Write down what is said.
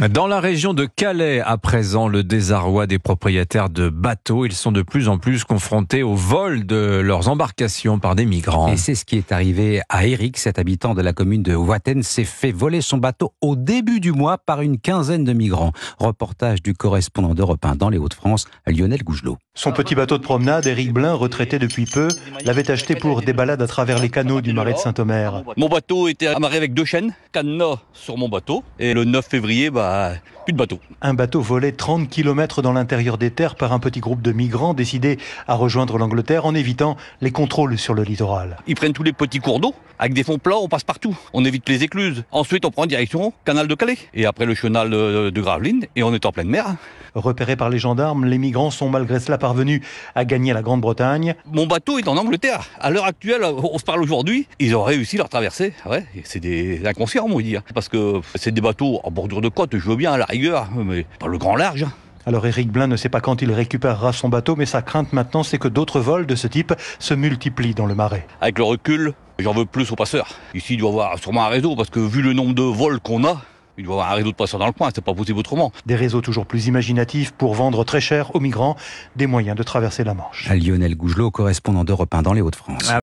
Dans la région de Calais, à présent, le désarroi des propriétaires de bateaux, ils sont de plus en plus confrontés au vol de leurs embarcations par des migrants. Et c'est ce qui est arrivé à Eric, cet habitant de la commune de Watten, s'est fait voler son bateau au début du mois par une quinzaine de migrants. Reportage du correspondant d'Europe 1 dans les Hauts-de-France, Lionel Gougelot. Son petit bateau de promenade, Eric Blin, retraité depuis peu, l'avait acheté pour des balades à travers les canaux du marais de Saint-Omer. Mon bateau était amarré avec deux chaînes, cadenas sur mon bateau, et le 9 février, bah, plus de bateau. Un bateau volé 30 km dans l'intérieur des terres par un petit groupe de migrants décidés à rejoindre l'Angleterre en évitant les contrôles sur le littoral. Ils prennent tous les petits cours d'eau. Avec des fonds plats, on passe partout. On évite les écluses. Ensuite, on prend direction canal de Calais. Et après le chenal euh, de Gravelines, et on est en pleine mer. Repérés par les gendarmes, les migrants sont malgré cela parvenus à gagner la Grande-Bretagne. Mon bateau est en Angleterre. À l'heure actuelle, on se parle aujourd'hui, ils ont réussi leur traversée. Ouais, c'est des inconscients, on va dire. Parce que c'est des bateaux en bordure de côte, je veux bien à la rigueur, mais pas le grand large. Alors Éric Blain ne sait pas quand il récupérera son bateau, mais sa crainte maintenant, c'est que d'autres vols de ce type se multiplient dans le marais. Avec le recul, j'en veux plus aux passeurs. Ici, il doit y avoir sûrement un réseau, parce que vu le nombre de vols qu'on a, il doit y avoir un réseau de passeurs dans le coin, c'est pas possible autrement. Des réseaux toujours plus imaginatifs pour vendre très cher aux migrants des moyens de traverser la Manche. Lionel Gougelot, correspondant d'Europe 1 dans les Hauts-de-France.